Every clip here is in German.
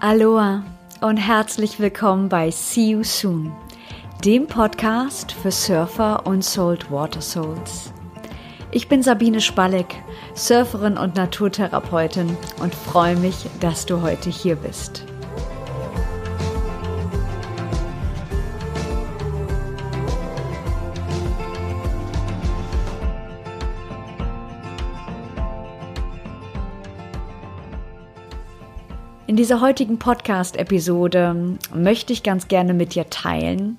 Aloha und herzlich willkommen bei See You Soon, dem Podcast für Surfer und Salt Water Souls. Ich bin Sabine Spalleck, Surferin und Naturtherapeutin und freue mich, dass du heute hier bist. dieser heutigen Podcast-Episode möchte ich ganz gerne mit dir teilen,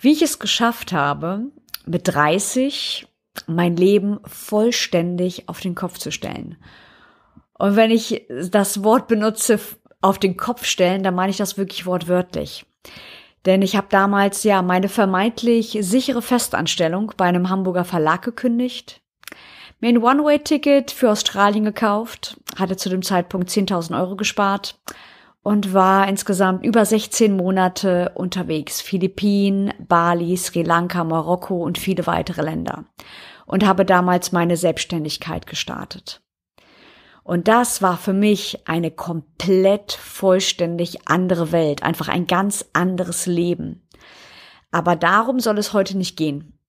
wie ich es geschafft habe, mit 30 mein Leben vollständig auf den Kopf zu stellen. Und wenn ich das Wort benutze, auf den Kopf stellen, dann meine ich das wirklich wortwörtlich. Denn ich habe damals ja meine vermeintlich sichere Festanstellung bei einem Hamburger Verlag gekündigt, mir ein One-Way-Ticket für Australien gekauft, hatte zu dem Zeitpunkt 10.000 Euro gespart und war insgesamt über 16 Monate unterwegs. Philippinen, Bali, Sri Lanka, Marokko und viele weitere Länder. Und habe damals meine Selbstständigkeit gestartet. Und das war für mich eine komplett vollständig andere Welt, einfach ein ganz anderes Leben. Aber darum soll es heute nicht gehen.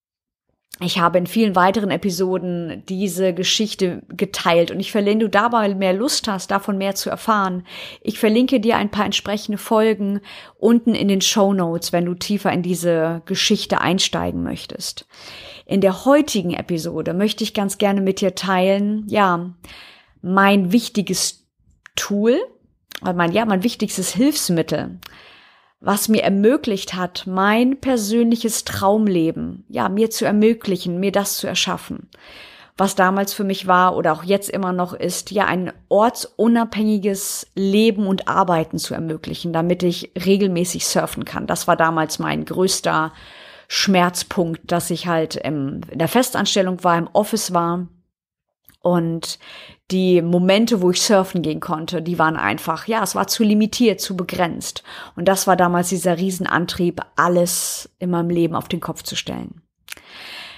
Ich habe in vielen weiteren Episoden diese Geschichte geteilt und ich verlinke, du dabei mehr Lust hast, davon mehr zu erfahren. Ich verlinke dir ein paar entsprechende Folgen unten in den Show Notes, wenn du tiefer in diese Geschichte einsteigen möchtest. In der heutigen Episode möchte ich ganz gerne mit dir teilen, ja, mein wichtiges Tool, mein, ja, mein wichtigstes Hilfsmittel, was mir ermöglicht hat, mein persönliches Traumleben, ja, mir zu ermöglichen, mir das zu erschaffen. Was damals für mich war oder auch jetzt immer noch ist, ja, ein ortsunabhängiges Leben und Arbeiten zu ermöglichen, damit ich regelmäßig surfen kann. Das war damals mein größter Schmerzpunkt, dass ich halt im, in der Festanstellung war, im Office war und die Momente, wo ich surfen gehen konnte, die waren einfach, ja, es war zu limitiert, zu begrenzt. Und das war damals dieser Riesenantrieb, alles in meinem Leben auf den Kopf zu stellen.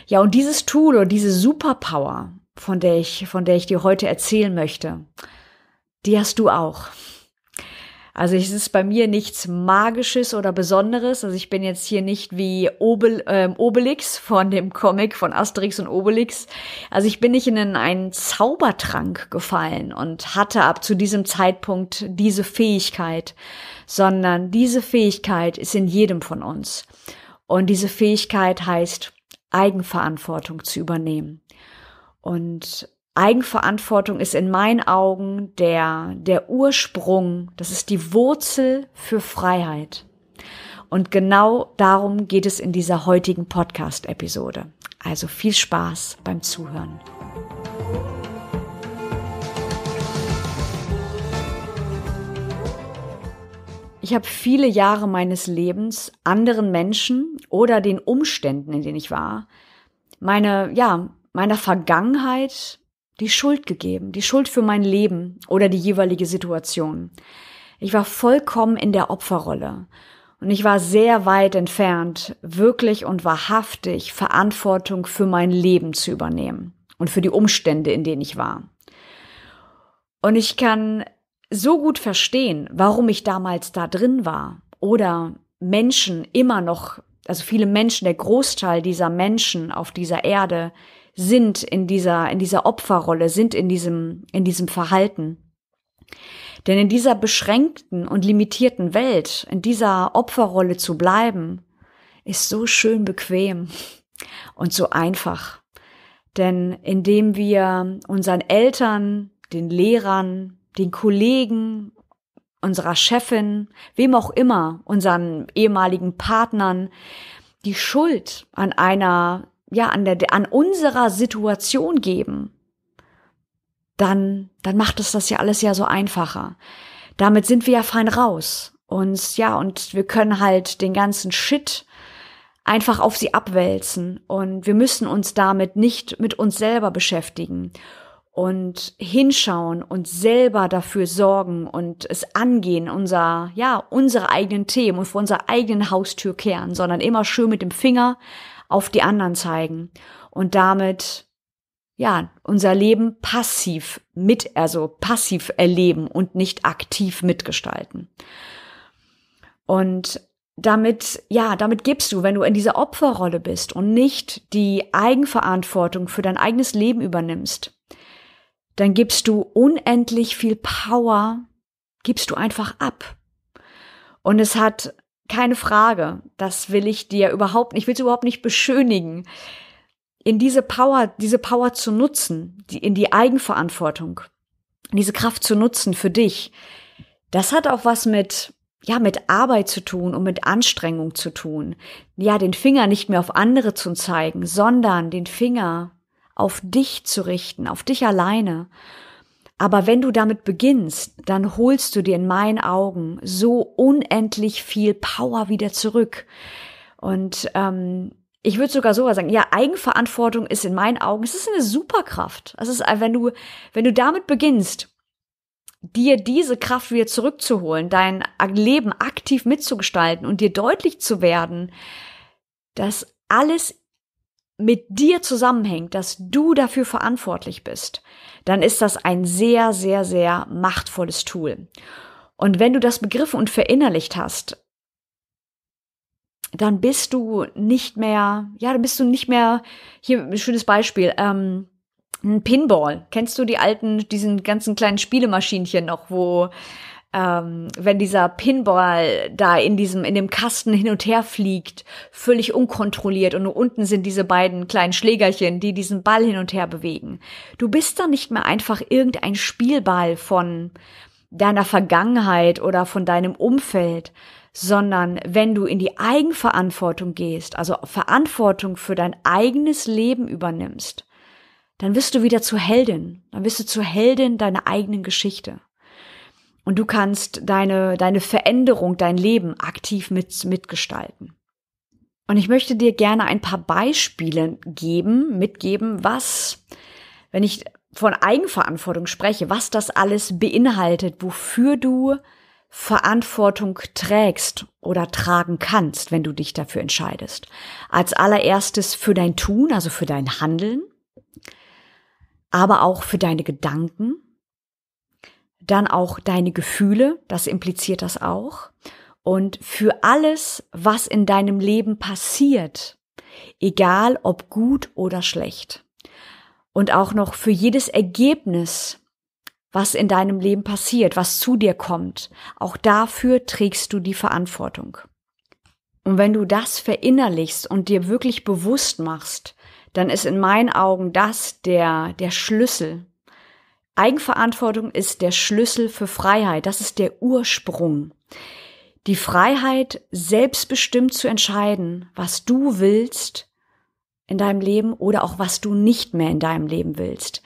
Ja, und dieses Tool oder diese Superpower, von der ich, von der ich dir heute erzählen möchte, die hast du auch. Also es ist bei mir nichts Magisches oder Besonderes. Also ich bin jetzt hier nicht wie Obel, ähm, Obelix von dem Comic von Asterix und Obelix. Also ich bin nicht in einen Zaubertrank gefallen und hatte ab zu diesem Zeitpunkt diese Fähigkeit, sondern diese Fähigkeit ist in jedem von uns. Und diese Fähigkeit heißt, Eigenverantwortung zu übernehmen. Und Eigenverantwortung ist in meinen Augen der, der Ursprung, das ist die Wurzel für Freiheit. Und genau darum geht es in dieser heutigen Podcast-Episode. Also viel Spaß beim Zuhören. Ich habe viele Jahre meines Lebens anderen Menschen oder den Umständen, in denen ich war, meine, ja, meiner Vergangenheit, die Schuld gegeben, die Schuld für mein Leben oder die jeweilige Situation. Ich war vollkommen in der Opferrolle und ich war sehr weit entfernt, wirklich und wahrhaftig Verantwortung für mein Leben zu übernehmen und für die Umstände, in denen ich war. Und ich kann so gut verstehen, warum ich damals da drin war oder Menschen immer noch, also viele Menschen, der Großteil dieser Menschen auf dieser Erde sind in dieser, in dieser Opferrolle, sind in diesem, in diesem Verhalten. Denn in dieser beschränkten und limitierten Welt, in dieser Opferrolle zu bleiben, ist so schön bequem und so einfach. Denn indem wir unseren Eltern, den Lehrern, den Kollegen, unserer Chefin, wem auch immer, unseren ehemaligen Partnern, die Schuld an einer ja, an der, an unserer Situation geben, dann, dann macht es das ja alles ja so einfacher. Damit sind wir ja fein raus. Und ja, und wir können halt den ganzen Shit einfach auf sie abwälzen. Und wir müssen uns damit nicht mit uns selber beschäftigen und hinschauen und selber dafür sorgen und es angehen, unser, ja, unsere eigenen Themen und vor unserer eigenen Haustür kehren, sondern immer schön mit dem Finger auf die anderen zeigen und damit ja, unser Leben passiv mit, also passiv erleben und nicht aktiv mitgestalten. Und damit, ja, damit gibst du, wenn du in dieser Opferrolle bist und nicht die Eigenverantwortung für dein eigenes Leben übernimmst, dann gibst du unendlich viel Power, gibst du einfach ab. Und es hat keine Frage. Das will ich dir überhaupt nicht, ich will es überhaupt nicht beschönigen. In diese Power, diese Power zu nutzen, die, in die Eigenverantwortung, diese Kraft zu nutzen für dich, das hat auch was mit, ja, mit Arbeit zu tun und mit Anstrengung zu tun. Ja, den Finger nicht mehr auf andere zu zeigen, sondern den Finger auf dich zu richten, auf dich alleine aber wenn du damit beginnst, dann holst du dir in meinen Augen so unendlich viel Power wieder zurück. Und ähm, ich würde sogar sogar sagen, ja, Eigenverantwortung ist in meinen Augen, es ist eine Superkraft. Es ist, äh, wenn du, wenn du damit beginnst, dir diese Kraft wieder zurückzuholen, dein Leben aktiv mitzugestalten und dir deutlich zu werden, dass alles mit dir zusammenhängt, dass du dafür verantwortlich bist, dann ist das ein sehr, sehr, sehr machtvolles Tool. Und wenn du das begriffen und verinnerlicht hast, dann bist du nicht mehr, ja, dann bist du nicht mehr, hier ein schönes Beispiel, ähm, ein Pinball. Kennst du die alten, diesen ganzen kleinen Spielemaschinchen noch, wo ähm, wenn dieser Pinball da in diesem, in dem Kasten hin und her fliegt, völlig unkontrolliert und nur unten sind diese beiden kleinen Schlägerchen, die diesen Ball hin und her bewegen. Du bist dann nicht mehr einfach irgendein Spielball von deiner Vergangenheit oder von deinem Umfeld, sondern wenn du in die Eigenverantwortung gehst, also Verantwortung für dein eigenes Leben übernimmst, dann wirst du wieder zur Heldin, dann wirst du zur Heldin deiner eigenen Geschichte. Und du kannst deine, deine Veränderung, dein Leben aktiv mit, mitgestalten. Und ich möchte dir gerne ein paar Beispiele geben, mitgeben, was, wenn ich von Eigenverantwortung spreche, was das alles beinhaltet, wofür du Verantwortung trägst oder tragen kannst, wenn du dich dafür entscheidest. Als allererstes für dein Tun, also für dein Handeln, aber auch für deine Gedanken, dann auch deine Gefühle, das impliziert das auch. Und für alles, was in deinem Leben passiert, egal ob gut oder schlecht. Und auch noch für jedes Ergebnis, was in deinem Leben passiert, was zu dir kommt, auch dafür trägst du die Verantwortung. Und wenn du das verinnerlichst und dir wirklich bewusst machst, dann ist in meinen Augen das der, der Schlüssel Eigenverantwortung ist der Schlüssel für Freiheit. Das ist der Ursprung. Die Freiheit, selbstbestimmt zu entscheiden, was du willst in deinem Leben oder auch was du nicht mehr in deinem Leben willst.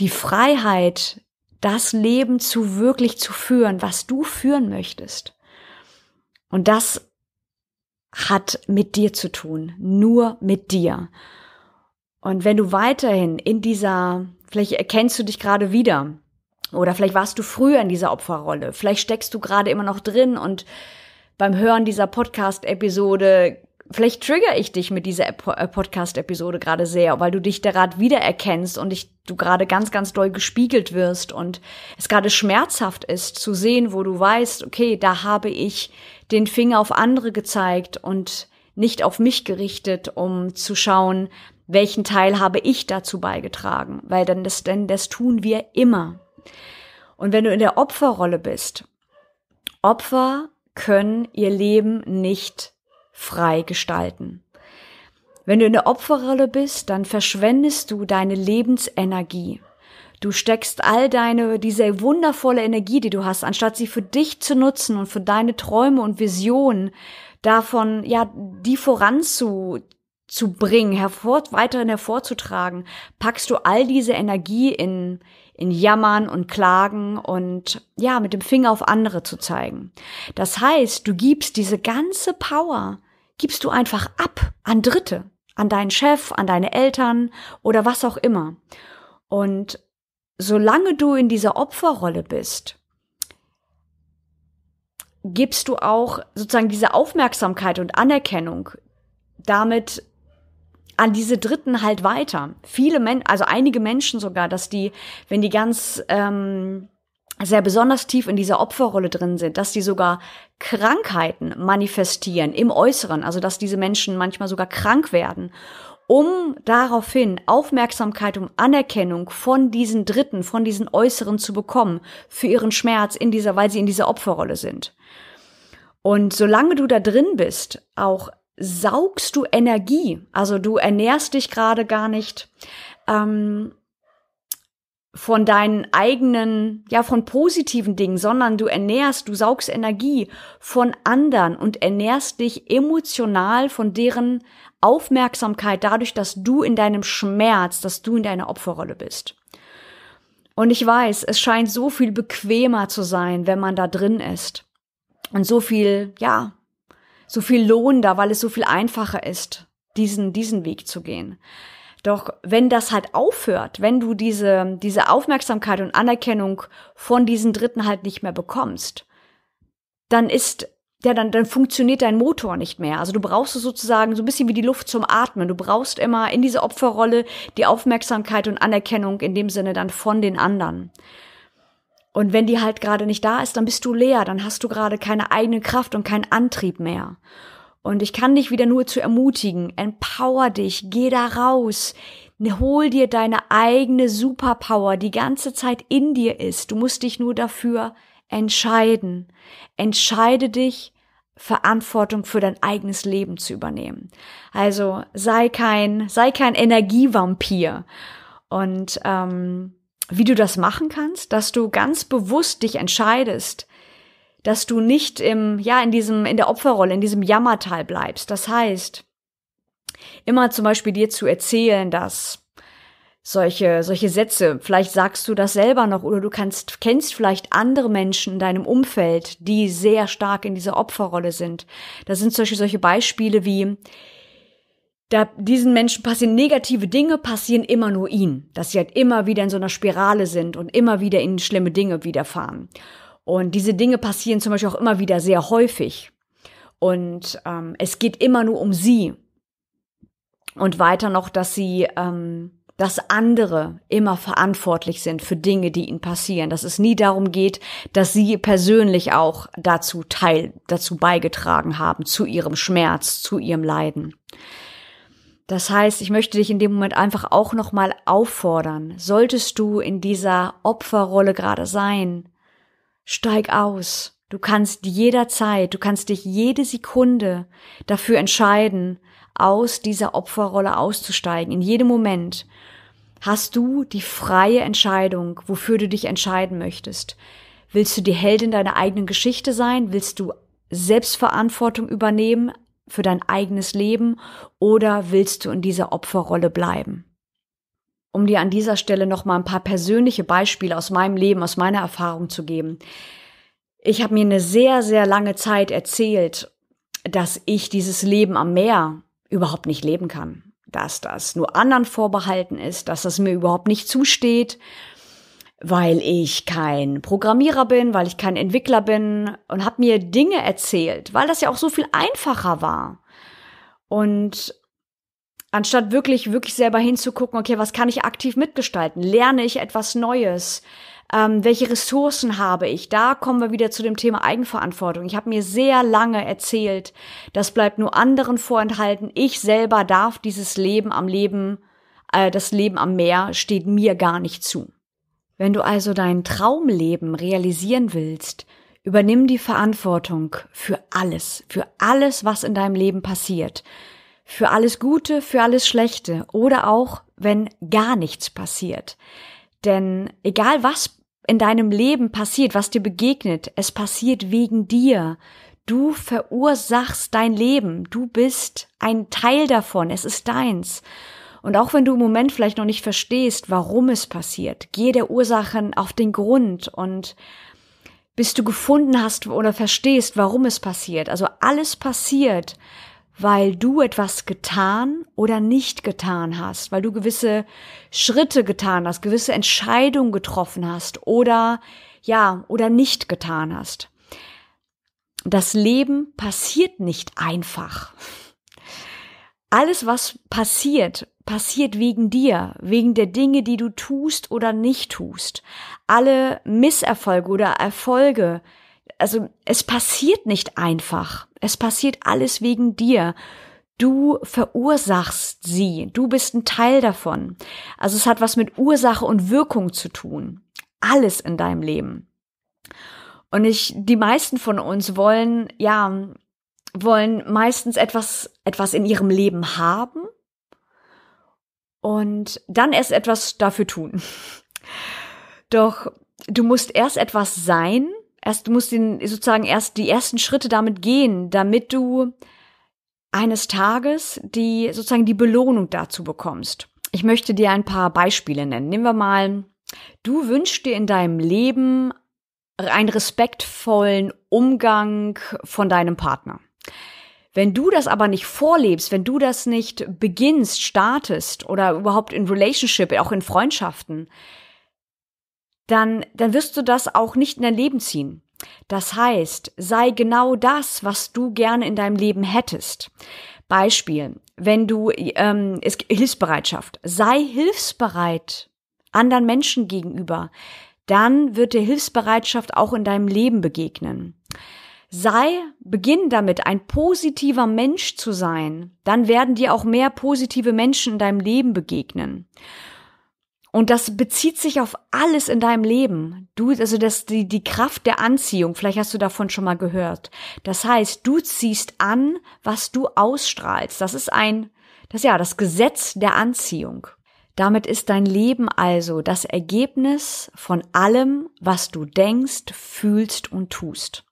Die Freiheit, das Leben zu wirklich zu führen, was du führen möchtest. Und das hat mit dir zu tun, nur mit dir. Und wenn du weiterhin in dieser Vielleicht erkennst du dich gerade wieder. Oder vielleicht warst du früher in dieser Opferrolle. Vielleicht steckst du gerade immer noch drin und beim Hören dieser Podcast-Episode, vielleicht trigger ich dich mit dieser äh, Podcast-Episode gerade sehr, weil du dich da gerade wiedererkennst und dich, du gerade ganz, ganz doll gespiegelt wirst und es gerade schmerzhaft ist zu sehen, wo du weißt, okay, da habe ich den Finger auf andere gezeigt und nicht auf mich gerichtet, um zu schauen, welchen Teil habe ich dazu beigetragen? Weil dann das, denn das tun wir immer. Und wenn du in der Opferrolle bist, Opfer können ihr Leben nicht frei gestalten. Wenn du in der Opferrolle bist, dann verschwendest du deine Lebensenergie. Du steckst all deine, diese wundervolle Energie, die du hast, anstatt sie für dich zu nutzen und für deine Träume und Visionen davon, ja, die voranzu, zu bringen, hervor, weiterhin hervorzutragen, packst du all diese Energie in, in Jammern und Klagen und ja, mit dem Finger auf andere zu zeigen. Das heißt, du gibst diese ganze Power, gibst du einfach ab an Dritte, an deinen Chef, an deine Eltern oder was auch immer. Und solange du in dieser Opferrolle bist, gibst du auch sozusagen diese Aufmerksamkeit und Anerkennung damit an diese Dritten halt weiter. Viele Menschen, also einige Menschen sogar, dass die, wenn die ganz ähm, sehr besonders tief in dieser Opferrolle drin sind, dass die sogar Krankheiten manifestieren im Äußeren, also dass diese Menschen manchmal sogar krank werden, um daraufhin Aufmerksamkeit und Anerkennung von diesen Dritten, von diesen Äußeren zu bekommen für ihren Schmerz in dieser, weil sie in dieser Opferrolle sind. Und solange du da drin bist, auch saugst du Energie. Also du ernährst dich gerade gar nicht ähm, von deinen eigenen, ja, von positiven Dingen, sondern du ernährst, du saugst Energie von anderen und ernährst dich emotional von deren Aufmerksamkeit dadurch, dass du in deinem Schmerz, dass du in deiner Opferrolle bist. Und ich weiß, es scheint so viel bequemer zu sein, wenn man da drin ist. Und so viel, ja, so viel lohnender, weil es so viel einfacher ist, diesen, diesen Weg zu gehen. Doch wenn das halt aufhört, wenn du diese, diese Aufmerksamkeit und Anerkennung von diesen Dritten halt nicht mehr bekommst, dann ist, ja, dann, dann funktioniert dein Motor nicht mehr. Also du brauchst es sozusagen so ein bisschen wie die Luft zum Atmen. Du brauchst immer in diese Opferrolle die Aufmerksamkeit und Anerkennung in dem Sinne dann von den anderen. Und wenn die halt gerade nicht da ist, dann bist du leer, dann hast du gerade keine eigene Kraft und keinen Antrieb mehr. Und ich kann dich wieder nur zu ermutigen, empower dich, geh da raus, hol dir deine eigene Superpower, die ganze Zeit in dir ist. Du musst dich nur dafür entscheiden. Entscheide dich, Verantwortung für dein eigenes Leben zu übernehmen. Also sei kein, sei kein Energievampir. Und ähm, wie du das machen kannst, dass du ganz bewusst dich entscheidest, dass du nicht im, ja, in diesem, in der Opferrolle, in diesem Jammertal bleibst. Das heißt, immer zum Beispiel dir zu erzählen, dass solche, solche Sätze, vielleicht sagst du das selber noch oder du kannst, kennst vielleicht andere Menschen in deinem Umfeld, die sehr stark in dieser Opferrolle sind. Da sind solche, solche Beispiele wie, da diesen Menschen passieren negative Dinge, passieren immer nur ihnen. Dass sie halt immer wieder in so einer Spirale sind und immer wieder ihnen schlimme Dinge widerfahren. Und diese Dinge passieren zum Beispiel auch immer wieder sehr häufig. Und ähm, es geht immer nur um sie. Und weiter noch, dass sie, ähm, dass andere immer verantwortlich sind für Dinge, die ihnen passieren. Dass es nie darum geht, dass sie persönlich auch dazu teil, dazu beigetragen haben, zu ihrem Schmerz, zu ihrem Leiden. Das heißt, ich möchte dich in dem Moment einfach auch nochmal auffordern. Solltest du in dieser Opferrolle gerade sein, steig aus. Du kannst jederzeit, du kannst dich jede Sekunde dafür entscheiden, aus dieser Opferrolle auszusteigen. In jedem Moment hast du die freie Entscheidung, wofür du dich entscheiden möchtest. Willst du die Heldin deiner eigenen Geschichte sein? Willst du Selbstverantwortung übernehmen, für dein eigenes Leben oder willst du in dieser Opferrolle bleiben? Um dir an dieser Stelle noch mal ein paar persönliche Beispiele aus meinem Leben, aus meiner Erfahrung zu geben. Ich habe mir eine sehr sehr lange Zeit erzählt, dass ich dieses Leben am Meer überhaupt nicht leben kann, dass das nur anderen vorbehalten ist, dass das mir überhaupt nicht zusteht, weil ich kein Programmierer bin, weil ich kein Entwickler bin und habe mir Dinge erzählt, weil das ja auch so viel einfacher war. Und anstatt wirklich, wirklich selber hinzugucken, okay, was kann ich aktiv mitgestalten? Lerne ich etwas Neues? Ähm, welche Ressourcen habe ich? Da kommen wir wieder zu dem Thema Eigenverantwortung. Ich habe mir sehr lange erzählt, das bleibt nur anderen vorenthalten. Ich selber darf dieses Leben am Leben, äh, das Leben am Meer steht mir gar nicht zu. Wenn du also dein Traumleben realisieren willst, übernimm die Verantwortung für alles, für alles, was in deinem Leben passiert. Für alles Gute, für alles Schlechte oder auch, wenn gar nichts passiert. Denn egal was in deinem Leben passiert, was dir begegnet, es passiert wegen dir. Du verursachst dein Leben. Du bist ein Teil davon. Es ist deins. Und auch wenn du im Moment vielleicht noch nicht verstehst, warum es passiert, geh der Ursachen auf den Grund und bis du gefunden hast oder verstehst, warum es passiert. Also alles passiert, weil du etwas getan oder nicht getan hast, weil du gewisse Schritte getan hast, gewisse Entscheidungen getroffen hast oder ja, oder nicht getan hast. Das Leben passiert nicht einfach. Alles, was passiert, passiert wegen dir, wegen der Dinge, die du tust oder nicht tust. Alle Misserfolge oder Erfolge, also es passiert nicht einfach. Es passiert alles wegen dir. Du verursachst sie. Du bist ein Teil davon. Also es hat was mit Ursache und Wirkung zu tun. Alles in deinem Leben. Und ich, die meisten von uns wollen, ja, wollen meistens etwas, etwas in ihrem Leben haben und dann erst etwas dafür tun. Doch du musst erst etwas sein, erst du musst den, sozusagen erst die ersten Schritte damit gehen, damit du eines Tages die sozusagen die Belohnung dazu bekommst. Ich möchte dir ein paar Beispiele nennen. Nehmen wir mal, du wünschst dir in deinem Leben einen respektvollen Umgang von deinem Partner. Wenn du das aber nicht vorlebst, wenn du das nicht beginnst, startest oder überhaupt in Relationship, auch in Freundschaften, dann, dann wirst du das auch nicht in dein Leben ziehen. Das heißt, sei genau das, was du gerne in deinem Leben hättest. Beispiel, wenn du, ähm, es, Hilfsbereitschaft, sei hilfsbereit anderen Menschen gegenüber, dann wird dir Hilfsbereitschaft auch in deinem Leben begegnen. Sei, beginn damit, ein positiver Mensch zu sein. Dann werden dir auch mehr positive Menschen in deinem Leben begegnen. Und das bezieht sich auf alles in deinem Leben. Du, also das, die, die Kraft der Anziehung, vielleicht hast du davon schon mal gehört. Das heißt, du ziehst an, was du ausstrahlst. Das ist ein, das, ja, das Gesetz der Anziehung. Damit ist dein Leben also das Ergebnis von allem, was du denkst, fühlst und tust.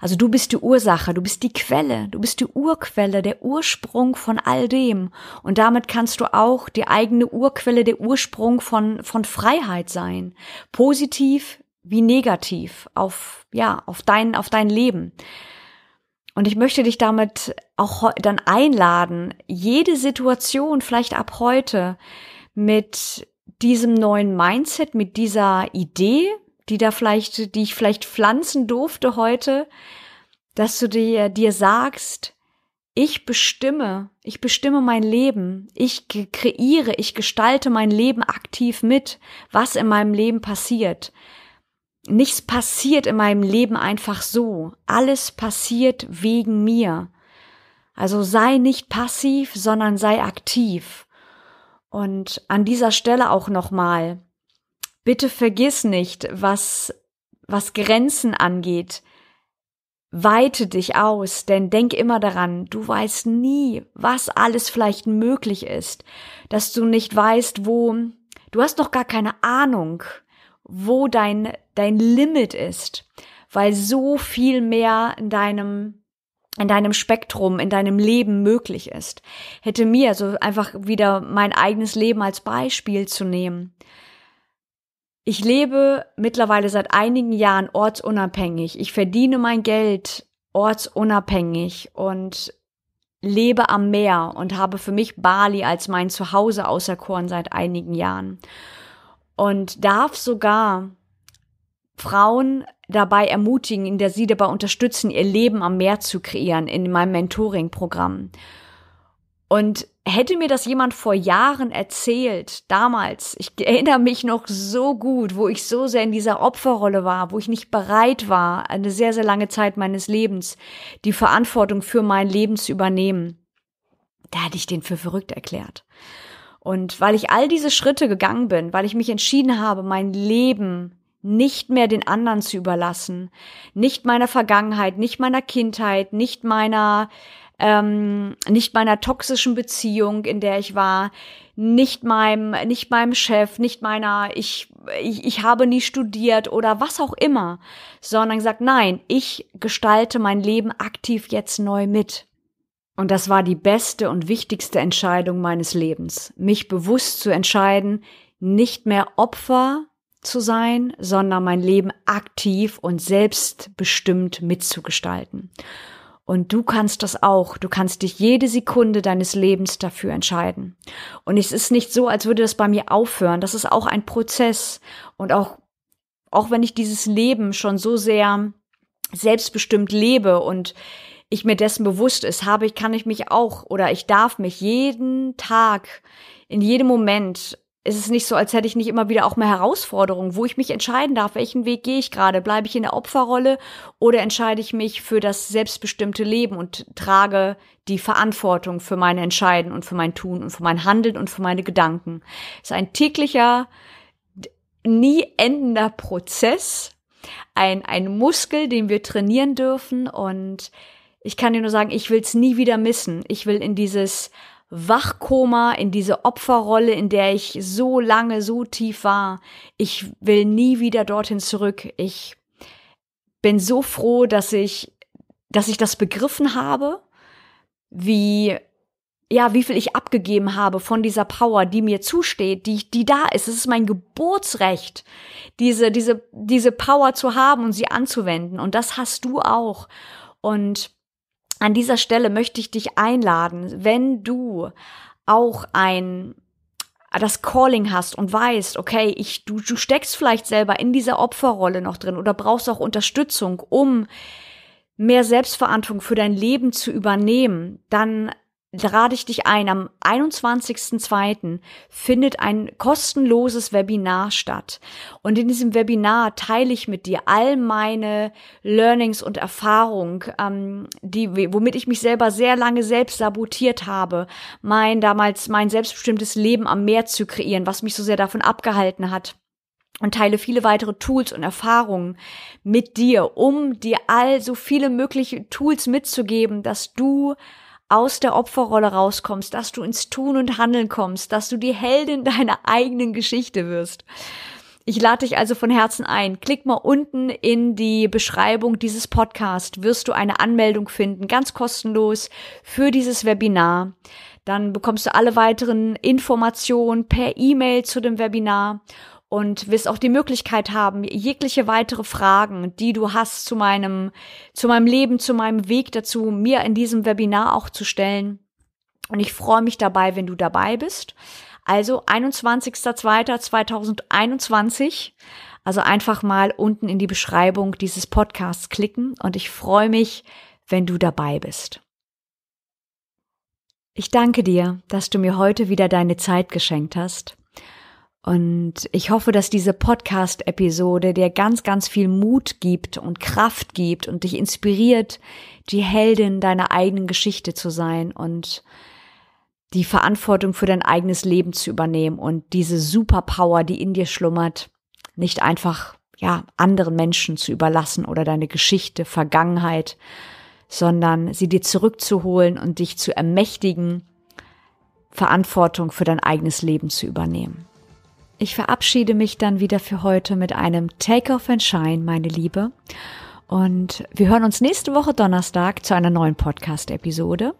Also du bist die Ursache, du bist die Quelle, du bist die Urquelle, der Ursprung von all dem. Und damit kannst du auch die eigene Urquelle, der Ursprung von, von Freiheit sein. Positiv wie negativ auf, ja, auf dein, auf dein Leben. Und ich möchte dich damit auch dann einladen, jede Situation vielleicht ab heute mit diesem neuen Mindset, mit dieser Idee, die da vielleicht, die ich vielleicht pflanzen durfte heute, dass du dir, dir sagst, ich bestimme, ich bestimme mein Leben, ich kreiere, ich gestalte mein Leben aktiv mit, was in meinem Leben passiert. Nichts passiert in meinem Leben einfach so. Alles passiert wegen mir. Also sei nicht passiv, sondern sei aktiv. Und an dieser Stelle auch nochmal, bitte vergiss nicht, was, was Grenzen angeht. Weite dich aus, denn denk immer daran, du weißt nie, was alles vielleicht möglich ist, dass du nicht weißt, wo, du hast noch gar keine Ahnung, wo dein, dein Limit ist, weil so viel mehr in deinem, in deinem Spektrum, in deinem Leben möglich ist. Hätte mir, also einfach wieder mein eigenes Leben als Beispiel zu nehmen. Ich lebe mittlerweile seit einigen Jahren ortsunabhängig. Ich verdiene mein Geld ortsunabhängig und lebe am Meer und habe für mich Bali als mein Zuhause auserkoren seit einigen Jahren und darf sogar Frauen dabei ermutigen, in der sie dabei unterstützen, ihr Leben am Meer zu kreieren in meinem Mentoring-Programm. Und hätte mir das jemand vor Jahren erzählt, damals, ich erinnere mich noch so gut, wo ich so sehr in dieser Opferrolle war, wo ich nicht bereit war, eine sehr, sehr lange Zeit meines Lebens die Verantwortung für mein Leben zu übernehmen, da hätte ich den für verrückt erklärt. Und weil ich all diese Schritte gegangen bin, weil ich mich entschieden habe, mein Leben nicht mehr den anderen zu überlassen, nicht meiner Vergangenheit, nicht meiner Kindheit, nicht meiner ähm, nicht meiner toxischen Beziehung, in der ich war, nicht meinem, nicht meinem Chef, nicht meiner, ich, ich, ich habe nie studiert oder was auch immer, sondern gesagt, nein, ich gestalte mein Leben aktiv jetzt neu mit. Und das war die beste und wichtigste Entscheidung meines Lebens, mich bewusst zu entscheiden, nicht mehr Opfer zu sein, sondern mein Leben aktiv und selbstbestimmt mitzugestalten. Und du kannst das auch. Du kannst dich jede Sekunde deines Lebens dafür entscheiden. Und es ist nicht so, als würde das bei mir aufhören. Das ist auch ein Prozess. Und auch, auch wenn ich dieses Leben schon so sehr selbstbestimmt lebe und ich mir dessen bewusst ist, habe ich, kann ich mich auch oder ich darf mich jeden Tag, in jedem Moment es ist nicht so, als hätte ich nicht immer wieder auch mal Herausforderungen, wo ich mich entscheiden darf, welchen Weg gehe ich gerade? Bleibe ich in der Opferrolle oder entscheide ich mich für das selbstbestimmte Leben und trage die Verantwortung für meine Entscheiden und für mein Tun und für mein Handeln und für meine Gedanken? Es ist ein täglicher, nie endender Prozess, ein, ein Muskel, den wir trainieren dürfen und ich kann dir nur sagen, ich will es nie wieder missen. Ich will in dieses Wachkoma, in diese Opferrolle, in der ich so lange, so tief war. Ich will nie wieder dorthin zurück. Ich bin so froh, dass ich, dass ich das begriffen habe, wie, ja, wie viel ich abgegeben habe von dieser Power, die mir zusteht, die, die da ist. Es ist mein Geburtsrecht, diese, diese, diese Power zu haben und sie anzuwenden. Und das hast du auch. Und an dieser Stelle möchte ich dich einladen, wenn du auch ein das Calling hast und weißt, okay, ich, du, du steckst vielleicht selber in dieser Opferrolle noch drin oder brauchst auch Unterstützung, um mehr Selbstverantwortung für dein Leben zu übernehmen, dann rate ich dich ein, am 21.02. findet ein kostenloses Webinar statt. Und in diesem Webinar teile ich mit dir all meine Learnings und Erfahrungen, ähm, die, womit ich mich selber sehr lange selbst sabotiert habe, mein damals, mein selbstbestimmtes Leben am Meer zu kreieren, was mich so sehr davon abgehalten hat und teile viele weitere Tools und Erfahrungen mit dir, um dir all so viele mögliche Tools mitzugeben, dass du aus der Opferrolle rauskommst, dass du ins Tun und Handeln kommst, dass du die Heldin deiner eigenen Geschichte wirst. Ich lade dich also von Herzen ein. Klick mal unten in die Beschreibung dieses Podcasts, wirst du eine Anmeldung finden, ganz kostenlos für dieses Webinar. Dann bekommst du alle weiteren Informationen per E-Mail zu dem Webinar und wirst auch die Möglichkeit haben, jegliche weitere Fragen, die du hast zu meinem, zu meinem Leben, zu meinem Weg dazu, mir in diesem Webinar auch zu stellen. Und ich freue mich dabei, wenn du dabei bist. Also 21.02.2021. Also einfach mal unten in die Beschreibung dieses Podcasts klicken und ich freue mich, wenn du dabei bist. Ich danke dir, dass du mir heute wieder deine Zeit geschenkt hast und ich hoffe, dass diese Podcast-Episode dir ganz, ganz viel Mut gibt und Kraft gibt und dich inspiriert, die Heldin deiner eigenen Geschichte zu sein und die Verantwortung für dein eigenes Leben zu übernehmen und diese Superpower, die in dir schlummert, nicht einfach, ja, anderen Menschen zu überlassen oder deine Geschichte, Vergangenheit, sondern sie dir zurückzuholen und dich zu ermächtigen, Verantwortung für dein eigenes Leben zu übernehmen. Ich verabschiede mich dann wieder für heute mit einem Take Off and Shine, meine Liebe. Und wir hören uns nächste Woche Donnerstag zu einer neuen Podcast-Episode.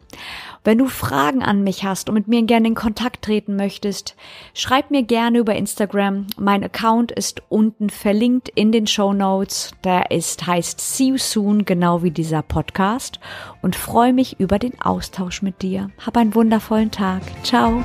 Wenn du Fragen an mich hast und mit mir gerne in Kontakt treten möchtest, schreib mir gerne über Instagram. Mein Account ist unten verlinkt in den Show Notes. Der ist, heißt See You Soon, genau wie dieser Podcast. Und freue mich über den Austausch mit dir. Hab einen wundervollen Tag. Ciao.